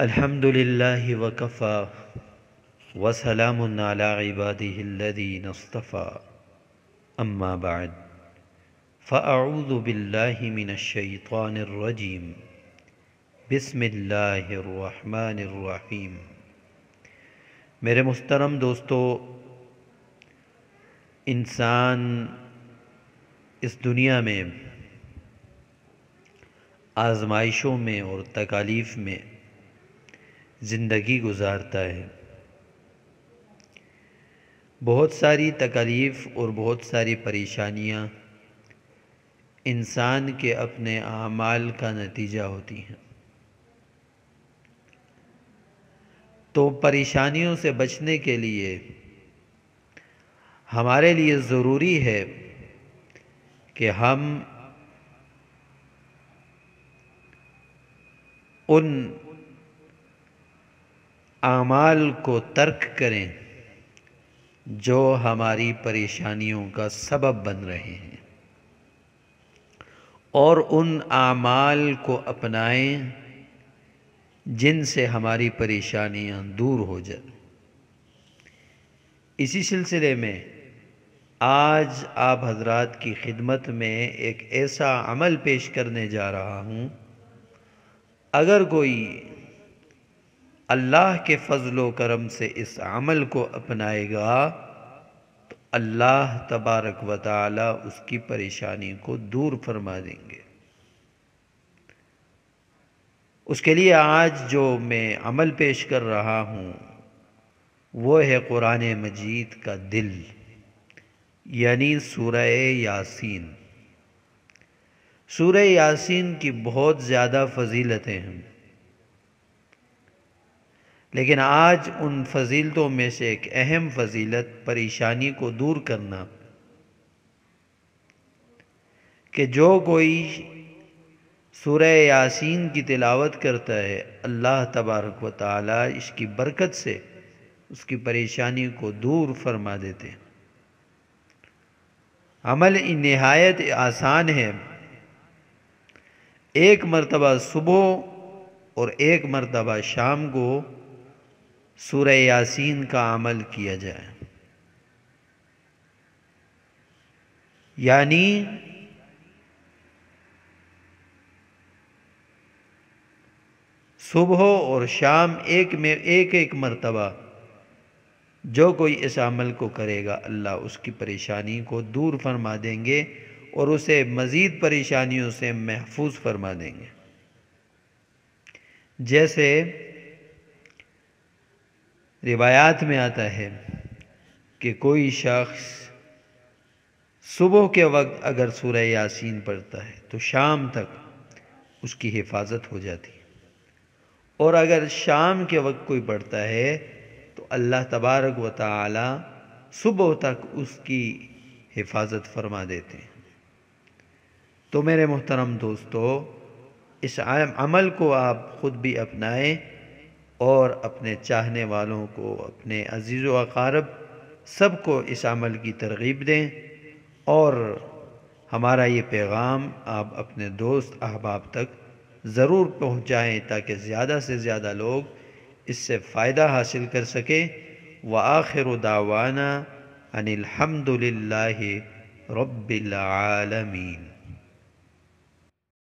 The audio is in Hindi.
بعد वकफ़ा वसलाम من الشيطان الرجيم بسم الله الرحمن الرحيم मेरे मुस्तरम दोस्तों इंसान इस दुनिया में आजमाइशों में और तकालीफ़ में ज़िंदगी गुजारता है बहुत सारी तकलीफ़ और बहुत सारी परेशानियाँ इंसान के अपने आमाल का नतीजा होती हैं तो परेशानियों से बचने के लिए हमारे लिए ज़रूरी है कि हम उन आमाल को तर्क करें जो हमारी परेशानियों का सबब बन रहे हैं और उन आमाल को अपनाएं जिनसे हमारी परेशानियां दूर हो जाए इसी सिलसिले में आज आप हजरात की खिदमत में एक ऐसा अमल पेश करने जा रहा हूं अगर कोई अल्लाह के फ़ज़लो करम से इस अमल को अपनाएगा तो अल्लाह तबारक व उसकी परेशानी को दूर फरमा देंगे उसके लिए आज जो मैं अमल पेश कर रहा हूँ वो है क़ुरान मजीद का दिल यानी सूरह यासीन सूरह यासीन की बहुत ज़्यादा फजीलतें हैं लेकिन आज उन फजीलतों में से एक अहम फजीलत परेशानी को दूर करना कि जो कोई सूरह यासीन की तिलावत करता है अल्लाह तबारक व ताली इसकी बरकत से उसकी परेशानी को दूर फरमा देते हैं अमल नहायत आसान है एक मरतबा सुबह और एक मरतबा शाम को सूर्य यासीन का अमल किया जाए यानी सुबह और शाम एक में एक एक मरतबा जो कोई इस अमल को करेगा अल्लाह उसकी परेशानी को दूर फरमा देंगे और उसे मज़ीद परेशानियों से महफूज फरमा देंगे जैसे रिवायात में आता है कि कोई शख्स सुबह के वक्त अगर सूरह यासीन पढ़ता है तो शाम तक उसकी हिफाजत हो जाती है और अगर शाम के वक्त कोई पढ़ता है तो अल्लाह तबारक व ताला सुबह तक उसकी हिफाजत फरमा देते हैं तो मेरे मोहतरम दोस्तों इस अमल को आप ख़ुद भी अपनाएं और अपने चाहने वालों को अपने अजीज़ अकारब सब को इस अमल की तरगीब दें और हमारा ये पैगाम आप अपने दोस्त अहबाब तक ज़रूर पहुँचाएँ ताकि ज़्यादा से ज़्यादा लोग इससे फ़ायदा हासिल कर सकें व आखिर दावाना अनिलहमदिल्ला रबालमीन